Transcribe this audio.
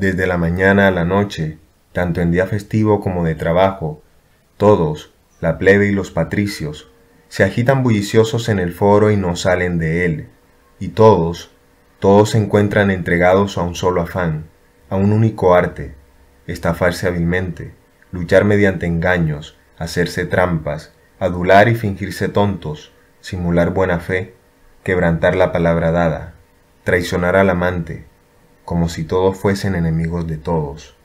desde la mañana a la noche, tanto en día festivo como de trabajo, todos, la plebe y los patricios, se agitan bulliciosos en el foro y no salen de él, y todos, todos se encuentran entregados a un solo afán, a un único arte, estafarse hábilmente, luchar mediante engaños, hacerse trampas, adular y fingirse tontos, simular buena fe, quebrantar la palabra dada, traicionar al amante, como si todos fuesen enemigos de todos.